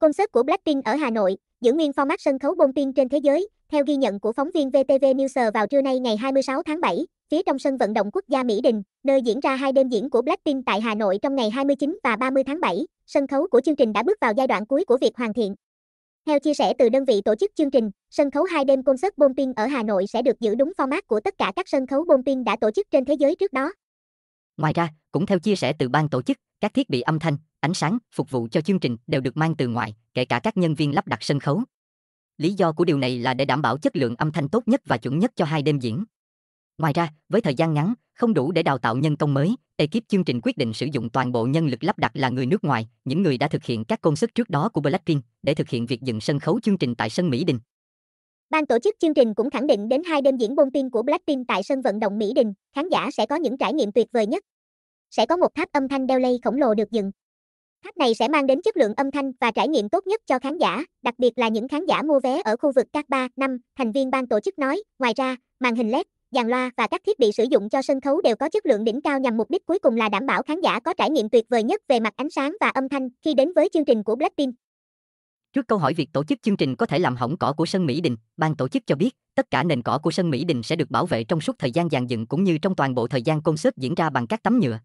Concert của Blackpink ở Hà Nội, giữ nguyên format sân khấu bông tin trên thế giới, theo ghi nhận của phóng viên VTV News vào trưa nay ngày 26 tháng 7, phía trong sân vận động quốc gia Mỹ Đình, nơi diễn ra hai đêm diễn của Blackpink tại Hà Nội trong ngày 29 và 30 tháng 7, sân khấu của chương trình đã bước vào giai đoạn cuối của việc hoàn thiện. Theo chia sẻ từ đơn vị tổ chức chương trình, sân khấu hai đêm concert Bonpin ở Hà Nội sẽ được giữ đúng format của tất cả các sân khấu Bonpin đã tổ chức trên thế giới trước đó. Ngoài ra, cũng theo chia sẻ từ ban tổ chức, các thiết bị âm thanh, ánh sáng phục vụ cho chương trình đều được mang từ ngoài, kể cả các nhân viên lắp đặt sân khấu. Lý do của điều này là để đảm bảo chất lượng âm thanh tốt nhất và chuẩn nhất cho hai đêm diễn. Ngoài ra, với thời gian ngắn, không đủ để đào tạo nhân công mới, ekip chương trình quyết định sử dụng toàn bộ nhân lực lắp đặt là người nước ngoài, những người đã thực hiện các công sức trước đó của Blackpink để thực hiện việc dựng sân khấu chương trình tại sân Mỹ Đình. Ban tổ chức chương trình cũng khẳng định đến hai đêm diễn bôn tiên của Blackpink tại sân vận động Mỹ Đình, khán giả sẽ có những trải nghiệm tuyệt vời nhất sẽ có một tháp âm thanh đeo lây khổng lồ được dựng. Tháp này sẽ mang đến chất lượng âm thanh và trải nghiệm tốt nhất cho khán giả, đặc biệt là những khán giả mua vé ở khu vực các 3, 5, thành viên ban tổ chức nói. Ngoài ra, màn hình LED, dàn loa và các thiết bị sử dụng cho sân khấu đều có chất lượng đỉnh cao nhằm mục đích cuối cùng là đảm bảo khán giả có trải nghiệm tuyệt vời nhất về mặt ánh sáng và âm thanh khi đến với chương trình của Blackpink. Trước câu hỏi việc tổ chức chương trình có thể làm hỏng cỏ của sân Mỹ Đình, ban tổ chức cho biết tất cả nền cỏ của sân Mỹ Đình sẽ được bảo vệ trong suốt thời gian dàn dựng cũng như trong toàn bộ thời gian concert diễn ra bằng các tấm nhựa.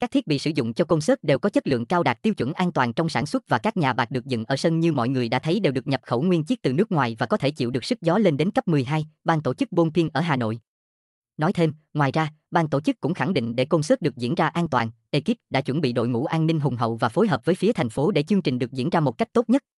Các thiết bị sử dụng cho công suất đều có chất lượng cao đạt tiêu chuẩn an toàn trong sản xuất và các nhà bạc được dựng ở sân như mọi người đã thấy đều được nhập khẩu nguyên chiếc từ nước ngoài và có thể chịu được sức gió lên đến cấp 12, ban tổ chức Bôn Piên ở Hà Nội. Nói thêm, ngoài ra, ban tổ chức cũng khẳng định để công suất được diễn ra an toàn, ekip đã chuẩn bị đội ngũ an ninh hùng hậu và phối hợp với phía thành phố để chương trình được diễn ra một cách tốt nhất.